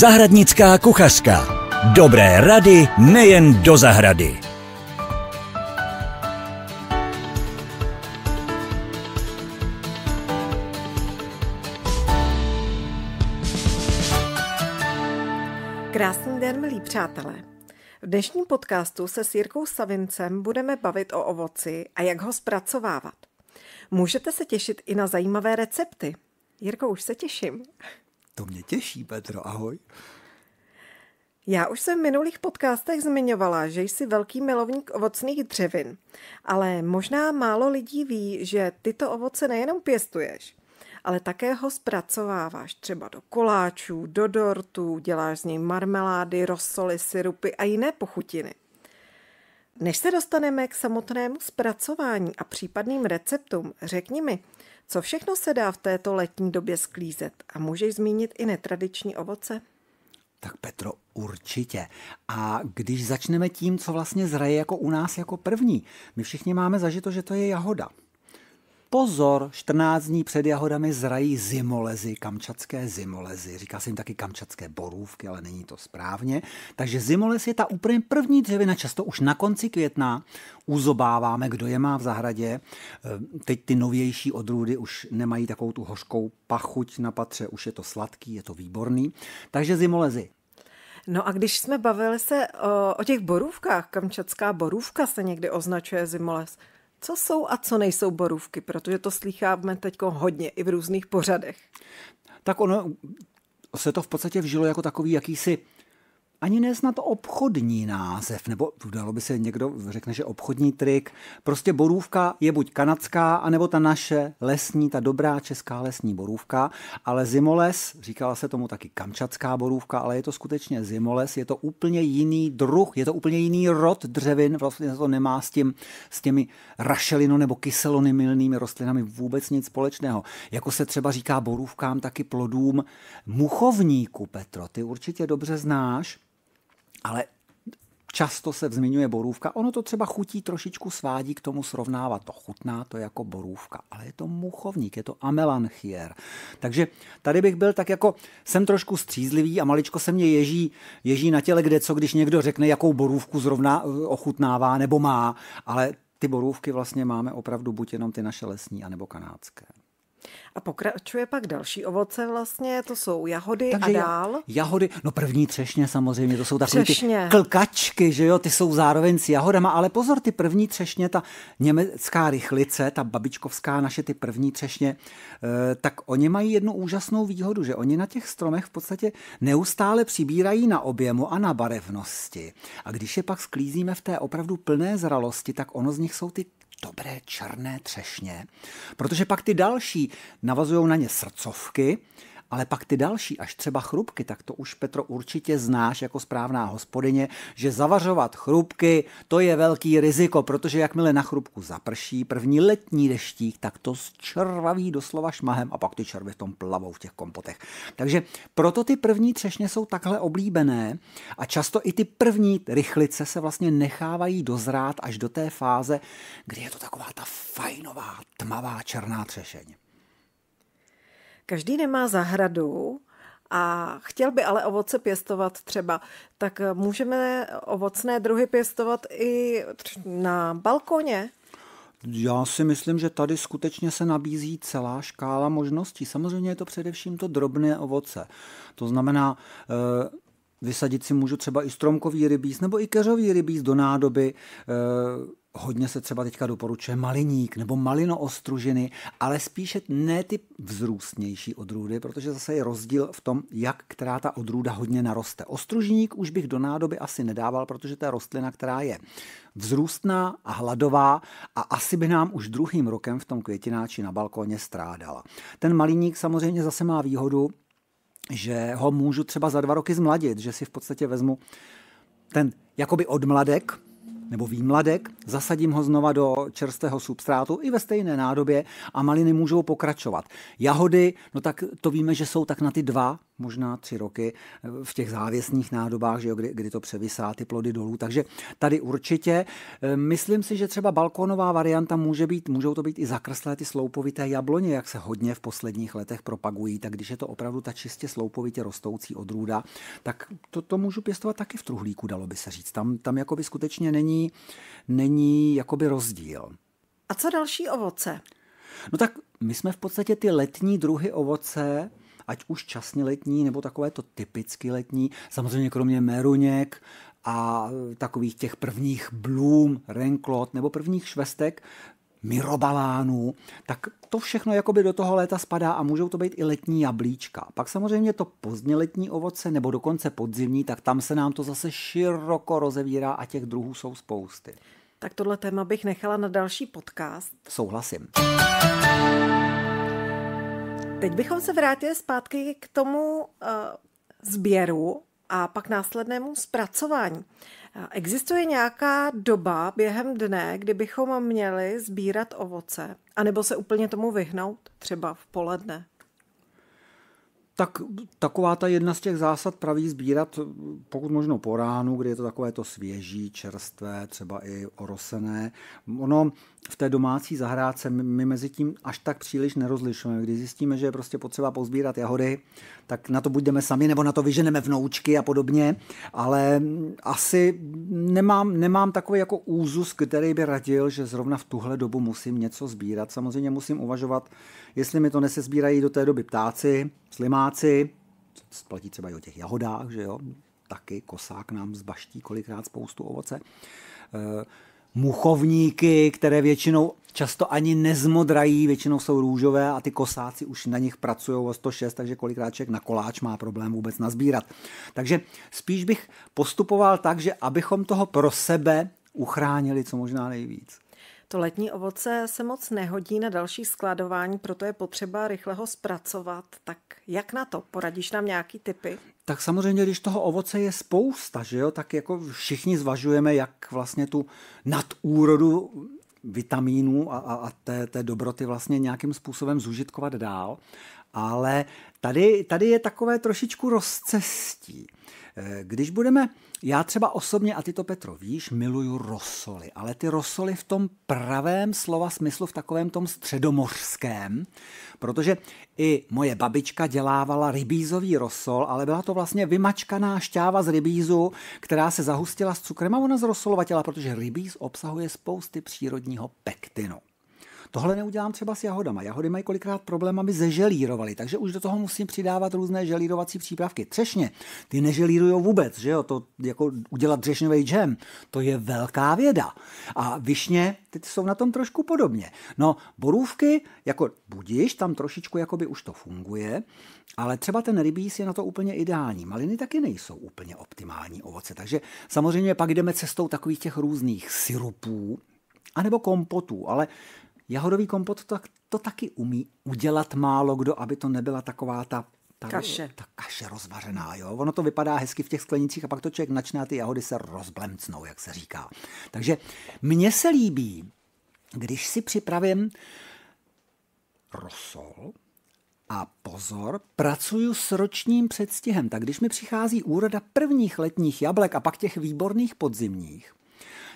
Zahradnická kuchařka. Dobré rady nejen do zahrady. Krásný den, milí přátelé. V dnešním podcastu se s Jirkou Savincem budeme bavit o ovoci a jak ho zpracovávat. Můžete se těšit i na zajímavé recepty. Jirko, už se těším. To mě těší, Petro, ahoj. Já už jsem v minulých podcastech zmiňovala, že jsi velký milovník ovocných dřevin, ale možná málo lidí ví, že tyto ovoce nejenom pěstuješ, ale také ho zpracováváš třeba do koláčů, do dortů, děláš z něj marmelády, rosoly, syrupy a jiné pochutiny. Než se dostaneme k samotnému zpracování a případným receptům, řekni mi, co všechno se dá v této letní době sklízet a můžeš zmínit i netradiční ovoce? Tak Petro, určitě. A když začneme tím, co vlastně zraje jako u nás jako první, my všichni máme zažito, že to je jahoda. Pozor, 14 dní před jahodami zrají zimolezy, kamčatské zimolezy. Říká se jim taky kamčatské borůvky, ale není to správně. Takže zimolez je ta úplně první dřevina, často už na konci května uzobáváme, kdo je má v zahradě. E, teď ty novější odrůdy už nemají takovou tu hořkou pachuť na patře, už je to sladký, je to výborný. Takže zimolezy No a když jsme bavili se o, o těch borůvkách, kamčatská borůvka se někdy označuje zimolez. Co jsou a co nejsou borůvky? Protože to slycháme teď hodně i v různých pořadech. Tak ono se to v podstatě vžilo jako takový jakýsi ani ne snad obchodní název, nebo dalo by se někdo řekne, že obchodní trik. Prostě borůvka je buď kanadská, anebo ta naše lesní, ta dobrá česká lesní borůvka, ale zimoles, říkala se tomu taky kamčatská borůvka, ale je to skutečně zimoles, je to úplně jiný druh, je to úplně jiný rod dřevin, vlastně to nemá s, tím, s těmi rašelino nebo kyselonymilnými rostlinami vůbec nic společného. Jako se třeba říká borůvkám, taky plodům muchovníku, Petro, ty určitě dobře znáš ale často se zmiňuje borůvka. Ono to třeba chutí trošičku svádí k tomu srovnávat. To chutná to jako borůvka, ale je to muchovník, je to amelanchier. Takže tady bych byl tak jako, jsem trošku střízlivý a maličko se mě ježí, ježí na těle kde co, když někdo řekne, jakou borůvku zrovna eh, ochutnává nebo má, ale ty borůvky vlastně máme opravdu buď jenom ty naše lesní, anebo kanádské. A pokračuje pak další ovoce vlastně, to jsou jahody Takže a dál. Jahody, no první třešně samozřejmě, to jsou takové ty klkačky, že jo, ty jsou zároveň s jahodama, ale pozor, ty první třešně, ta německá rychlice, ta babičkovská naše, ty první třešně, eh, tak oni mají jednu úžasnou výhodu, že oni na těch stromech v podstatě neustále přibírají na objemu a na barevnosti. A když je pak sklízíme v té opravdu plné zralosti, tak ono z nich jsou ty dobré černé třešně, protože pak ty další navazují na ně srdcovky ale pak ty další, až třeba chrupky, tak to už Petro určitě znáš jako správná hospodyně, že zavařovat chrupky, to je velký riziko, protože jakmile na chrupku zaprší první letní deštík, tak to zčervaví doslova šmahem a pak ty červy v tom plavou v těch kompotech. Takže proto ty první třešně jsou takhle oblíbené a často i ty první rychlice se vlastně nechávají dozrát až do té fáze, kdy je to taková ta fajnová, tmavá černá třešeň každý nemá zahradu a chtěl by ale ovoce pěstovat třeba, tak můžeme ovocné druhy pěstovat i na balkoně? Já si myslím, že tady skutečně se nabízí celá škála možností. Samozřejmě je to především to drobné ovoce. To znamená, eh, vysadit si můžu třeba i stromkový rybíz nebo i keřový rybíz do nádoby eh, hodně se třeba teďka doporučuje maliník nebo malino ostružiny, ale spíše ne ty vzrůstnější odrůdy, protože zase je rozdíl v tom, jak která ta odrůda hodně naroste. Ostružník už bych do nádoby asi nedával, protože to je rostlina, která je vzrůstná a hladová a asi by nám už druhým rokem v tom květináči na balkóně strádala. Ten maliník samozřejmě zase má výhodu, že ho můžu třeba za dva roky zmladit, že si v podstatě vezmu ten jakoby odmladek, nebo výmladek, zasadím ho znova do čerstvého substrátu i ve stejné nádobě a maliny můžou pokračovat. Jahody, no tak to víme, že jsou tak na ty dva možná tři roky eh, v těch závěsných nádobách, že jo, kdy, kdy to převisá ty plody dolů. Takže tady určitě. Eh, myslím si, že třeba balkonová varianta může být, můžou to být i zakrslé ty sloupovité jabloně, jak se hodně v posledních letech propagují. Tak když je to opravdu ta čistě sloupovitě rostoucí odrůda, tak to, to můžu pěstovat taky v truhlíku, dalo by se říct. Tam, tam jakoby skutečně není, není jakoby rozdíl. A co další ovoce? No tak my jsme v podstatě ty letní druhy ovoce ať už časně letní nebo takové to typicky letní. Samozřejmě kromě meruněk a takových těch prvních blům, renklot nebo prvních švestek, mirobalánů, tak to všechno jakoby do toho léta spadá a můžou to být i letní jablíčka. Pak samozřejmě to pozdně letní ovoce nebo dokonce podzimní, tak tam se nám to zase široko rozevírá a těch druhů jsou spousty. Tak tohle téma bych nechala na další podcast. Souhlasím. Teď bychom se vrátili zpátky k tomu uh, sběru a pak následnému zpracování. Eh, existuje nějaká doba během dne, kdy bychom měli sbírat ovoce, anebo se úplně tomu vyhnout, třeba v poledne? Tak taková ta jedna z těch zásad praví sbírat, pokud možno po ránu, kdy je to takové to svěží, čerstvé, třeba i orosené. Ono v té domácí zahrádce my, my mezi tím až tak příliš nerozlišujeme. Když zjistíme, že je prostě potřeba pozbírat jahody, tak na to budeme sami, nebo na to vyženeme vnoučky a podobně, ale asi nemám, nemám takový jako úzus, který by radil, že zrovna v tuhle dobu musím něco sbírat. Samozřejmě musím uvažovat, jestli mi to nesezbírají do té doby ptáci, slimáci, platí třeba i o těch jahodách, že jo, taky kosák nám zbaští kolikrát spoustu ovoce. Uh, muchovníky, které většinou často ani nezmodrají, většinou jsou růžové a ty kosáci už na nich pracují o 106, takže kolikrát člověk na koláč má problém vůbec nazbírat. Takže spíš bych postupoval tak, že abychom toho pro sebe uchránili co možná nejvíc. To letní ovoce se moc nehodí na další skladování, proto je potřeba rychle ho zpracovat. Tak jak na to? Poradíš nám nějaký typy? tak samozřejmě, když toho ovoce je spousta, že jo, tak jako všichni zvažujeme, jak vlastně tu nadúrodu vitamínů a, a, a té, té dobroty vlastně nějakým způsobem zužitkovat dál. Ale tady, tady je takové trošičku rozcestí. Eh, když budeme já třeba osobně, a ty to Petro víš, miluju rosoly, ale ty rosoly v tom pravém slova smyslu, v takovém tom středomořském, protože i moje babička dělávala rybízový rosol, ale byla to vlastně vymačkaná šťáva z rybízu, která se zahustila s cukrem a ona zrosolovatila, protože rybíz obsahuje spousty přírodního pektinu. Tohle neudělám třeba s jahodama. Jahody mají kolikrát problém, aby zeželírovaly, takže už do toho musím přidávat různé želírovací přípravky. Třešně, ty nežilírují vůbec, že jo? To jako udělat třešňový džem, to je velká věda. A višně, ty jsou na tom trošku podobně. No, borůvky, jako budíš, tam trošičku jakoby už to funguje, ale třeba ten rybíz je na to úplně ideální. Maliny taky nejsou úplně optimální ovoce, takže samozřejmě pak jdeme cestou takových těch různých syrupů, anebo kompotů, ale Jahodový kompot to, to taky umí udělat málo kdo, aby to nebyla taková ta ta, kaše. ta kaše rozvařená, jo. Ono to vypadá hezky v těch sklenicích a pak to člověk načne a ty jahody se rozblemcnou, jak se říká. Takže mně se líbí, když si připravím rosol, a pozor, pracuju s ročním předstihem, tak když mi přichází úroda prvních letních jablek a pak těch výborných podzimních,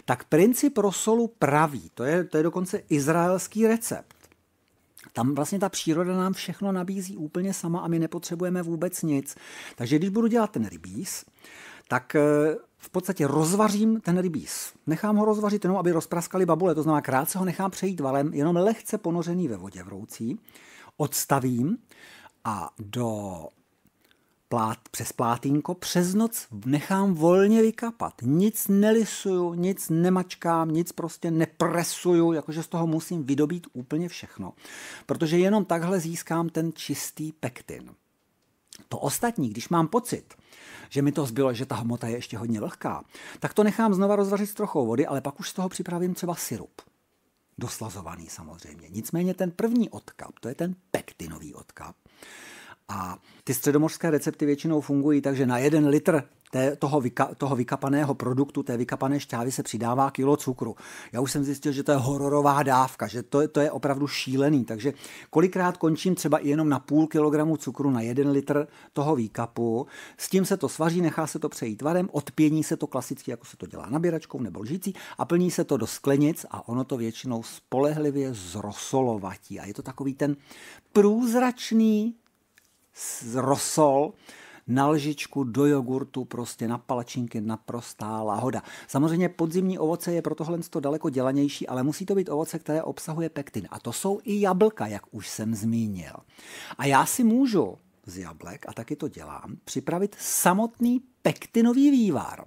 tak princip rosolu praví, to je, to je dokonce izraelský recept. Tam vlastně ta příroda nám všechno nabízí úplně sama a my nepotřebujeme vůbec nic. Takže když budu dělat ten rybíz, tak eh, v podstatě rozvařím ten rybíz. Nechám ho rozvařit jenom, aby rozpraskali babule, to znamená krátce ho nechám přejít valem, jenom lehce ponořený ve vodě vroucí. Odstavím a do plát, přes plátínko, přes noc nechám volně vykapat. Nic nelisuju, nic nemačkám, nic prostě nepresuju, jakože z toho musím vydobít úplně všechno. Protože jenom takhle získám ten čistý pektin. To ostatní, když mám pocit, že mi to zbylo, že ta hmota je ještě hodně vlhká, tak to nechám znova rozvařit s trochou vody, ale pak už z toho připravím třeba sirup. Doslazovaný samozřejmě. Nicméně ten první odkap, to je ten pektinový odkap, a ty středomořské recepty většinou fungují tak, že na jeden litr té, toho, vyka, toho vykapaného produktu, té vykapané šťávy se přidává kilo cukru. Já už jsem zjistil, že to je hororová dávka, že to, to je opravdu šílený. Takže kolikrát končím třeba i jenom na půl kilogramu cukru na jeden litr toho výkapu. S tím se to svaří, nechá se to přejít varem, odpění se to klasicky, jako se to dělá nabíračkou nebo lžící a plní se to do sklenic a ono to většinou spolehlivě zrosolovatí. A je to takový ten průzračný rosol, na lžičku, do jogurtu, prostě na palačinky, naprostá lahoda. Samozřejmě podzimní ovoce je pro tohle daleko dělanější, ale musí to být ovoce, které obsahuje pektin. A to jsou i jablka, jak už jsem zmínil. A já si můžu z jablek, a taky to dělám, připravit samotný pektinový vývar,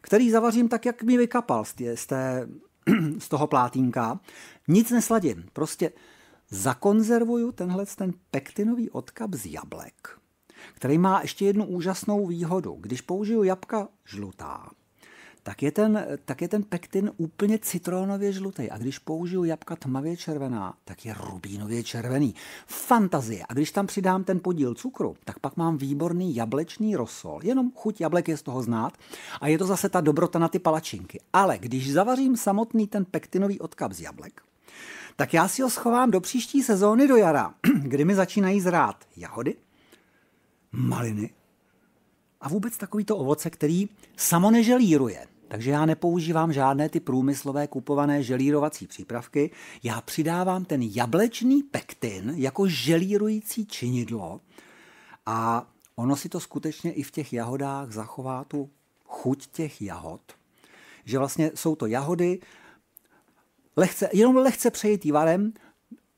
který zavařím tak, jak mi vykapal z, té, z toho plátínka. Nic nesladím, prostě zakonzervuju tenhle ten pektinový odkap z jablek, který má ještě jednu úžasnou výhodu. Když použiju jabka žlutá, tak je, ten, tak je ten pektin úplně citronově žlutý. A když použiju jabka tmavě červená, tak je rubínově červený. Fantazie. A když tam přidám ten podíl cukru, tak pak mám výborný jablečný rosol. Jenom chuť jablek je z toho znát. A je to zase ta dobrota na ty palačinky. Ale když zavařím samotný ten pektinový odkap z jablek, tak já si ho schovám do příští sezóny do jara, kdy mi začínají zrát jahody, maliny a vůbec takovýto ovoce, který samo neželíruje. Takže já nepoužívám žádné ty průmyslové kupované želírovací přípravky. Já přidávám ten jablečný pektin jako želírující činidlo a ono si to skutečně i v těch jahodách zachová tu chuť těch jahod. Že vlastně jsou to jahody, lehce, jenom lehce přejetý varem,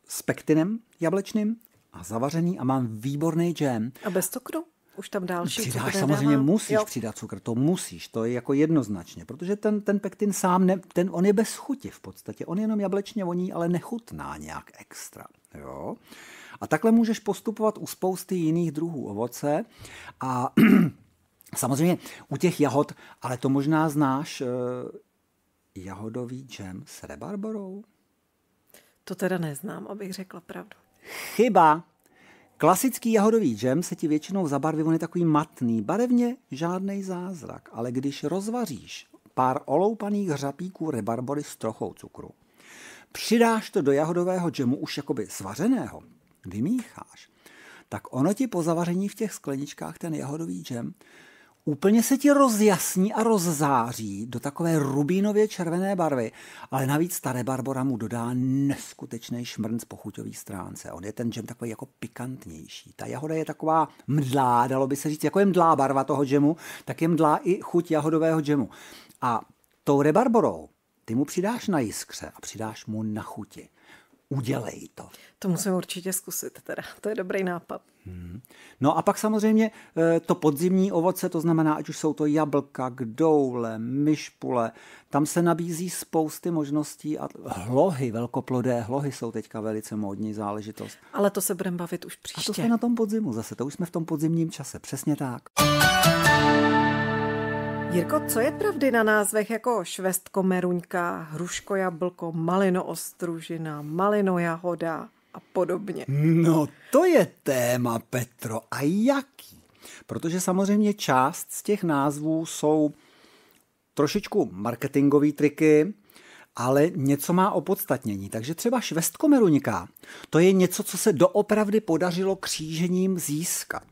s pektinem jablečným a zavařený a mám výborný džem. A bez cukru? Už tam další Přidáš samozřejmě, dávám. musíš jo. přidat cukr, to musíš, to je jako jednoznačně, protože ten, ten pektin sám, ne, ten, on je bez chuti v podstatě, on jenom jablečně voní, ale nechutná nějak extra. Jo? A takhle můžeš postupovat u spousty jiných druhů ovoce a Samozřejmě u těch jahod, ale to možná znáš, eh, jahodový džem s rebarborou? To teda neznám, abych řekla pravdu. Chyba! Klasický jahodový džem se ti většinou zabarví, on je takový matný, barevně žádný zázrak, ale když rozvaříš pár oloupaných hřapíků rebarbory s trochou cukru, přidáš to do jahodového džemu už jakoby svařeného, vymícháš, tak ono ti po zavaření v těch skleničkách ten jahodový džem úplně se ti rozjasní a rozzáří do takové rubínově červené barvy, ale navíc tady Barbora mu dodá neskutečný šmrnc po stránce. On je ten džem takový jako pikantnější. Ta jahoda je taková mdlá, dalo by se říct, jako je mdlá barva toho džemu, tak je mdlá i chuť jahodového džemu. A tou rebarborou ty mu přidáš na jiskře a přidáš mu na chuti udělej to. To musím určitě zkusit teda, to je dobrý nápad. Hmm. No a pak samozřejmě eh, to podzimní ovoce, to znamená, ať už jsou to jablka, kdoule, myšpule, tam se nabízí spousty možností a hlohy, velkoplodé hlohy jsou teďka velice módní záležitost. Ale to se budeme bavit už příště. A to jsme na tom podzimu zase, to už jsme v tom podzimním čase, přesně tak. Jirko, co je pravdy na názvech jako švestko meruňka, hruško jablko, malino ostružina, malino jahoda a podobně? No to je téma, Petro. A jaký? Protože samozřejmě část z těch názvů jsou trošičku marketingový triky, ale něco má opodstatnění. Takže třeba švestkomeruňka, to je něco, co se doopravdy podařilo křížením získat.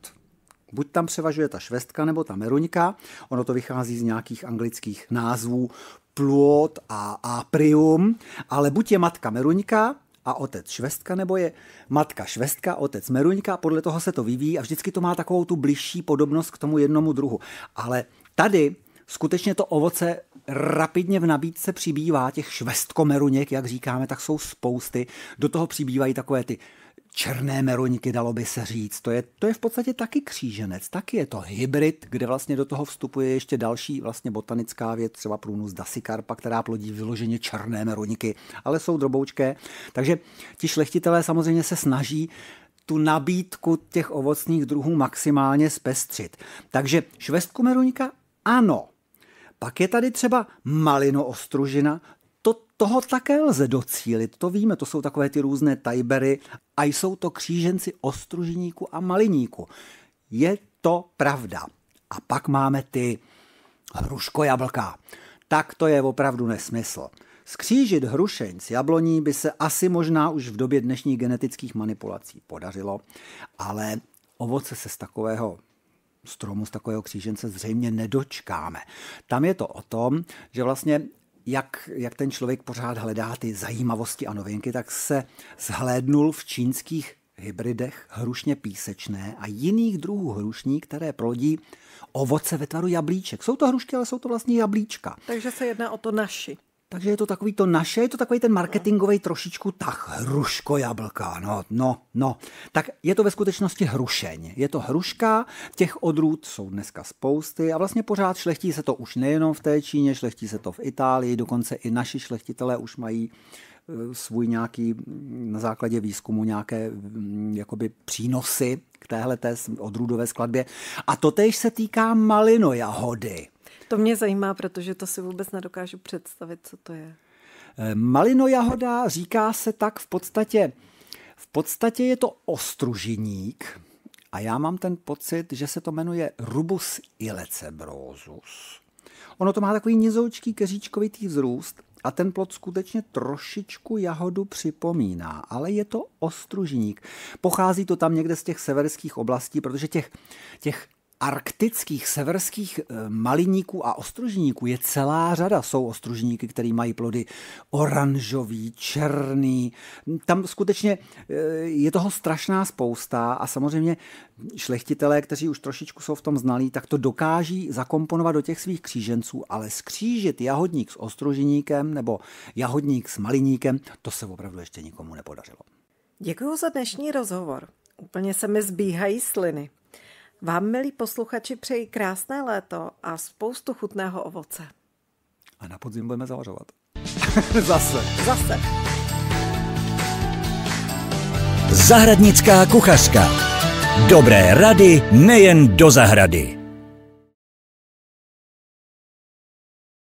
Buď tam převažuje ta švestka nebo ta meruňka, ono to vychází z nějakých anglických názvů pluot a aprium, ale buď je matka meruňka, a otec švestka, nebo je matka švestka, otec meruňka, podle toho se to vyvíjí a vždycky to má takovou tu blížší podobnost k tomu jednomu druhu. Ale tady skutečně to ovoce rapidně v nabídce přibývá těch švestkomeruněk, jak říkáme, tak jsou spousty. Do toho přibývají takové ty černé meroňky, dalo by se říct. To je, to je v podstatě taky kříženec, taky je to hybrid, kde vlastně do toho vstupuje ještě další vlastně botanická věc, třeba průnus dasikarpa, která plodí vyloženě černé meroňky, ale jsou droboučké. Takže ti šlechtitelé samozřejmě se snaží tu nabídku těch ovocných druhů maximálně zpestřit. Takže švestku meroňka ano, pak je tady třeba malino ostružina toho také lze docílit, to víme, to jsou takové ty různé tajbery a jsou to kříženci ostružníku a maliníku. Je to pravda. A pak máme ty hruško jablka. Tak to je opravdu nesmysl. Skřížit hrušeň s jabloní by se asi možná už v době dnešních genetických manipulací podařilo, ale ovoce se z takového stromu, z takového křížence zřejmě nedočkáme. Tam je to o tom, že vlastně jak, jak ten člověk pořád hledá ty zajímavosti a novinky, tak se zhlédnul v čínských hybridech hrušně písečné a jiných druhů hrušní, které plodí ovoce ve tvaru jablíček. Jsou to hrušky, ale jsou to vlastně jablíčka. Takže se jedná o to naši. Takže je to takový to naše, je to takový ten marketingový trošičku tak hruško jablka, no, no, no. Tak je to ve skutečnosti hrušeň. Je to hruška, těch odrůd jsou dneska spousty a vlastně pořád šlechtí se to už nejenom v té Číně, šlechtí se to v Itálii, dokonce i naši šlechtitelé už mají eh, svůj nějaký, mm, na základě výzkumu nějaké mm, jakoby přínosy k téhle té odrůdové skladbě. A to tež se týká malinojahody. To mě zajímá, protože to si vůbec nedokážu představit, co to je. Eh, Malino jahoda říká se tak v podstatě, v podstatě je to ostružiník a já mám ten pocit, že se to jmenuje rubus ilecebrosus. Ono to má takový nizoučký keříčkovitý vzrůst a ten plod skutečně trošičku jahodu připomíná, ale je to ostružník. Pochází to tam někde z těch severských oblastí, protože těch, těch arktických severských eh, maliníků a ostružníků je celá řada. Jsou ostružníky, které mají plody oranžový, černý. Tam skutečně eh, je toho strašná spousta a samozřejmě šlechtitelé, kteří už trošičku jsou v tom znalí, tak to dokáží zakomponovat do těch svých kříženců, ale skřížit jahodník s ostružníkem nebo jahodník s maliníkem, to se opravdu ještě nikomu nepodařilo. Děkuji za dnešní rozhovor. Úplně se mi zbíhají sliny. Vám, milí posluchači, přeji krásné léto a spoustu chutného ovoce. A na podzim budeme zavařovat. Zase. Zase. Zahradnická kuchařka. Dobré rady nejen do zahrady.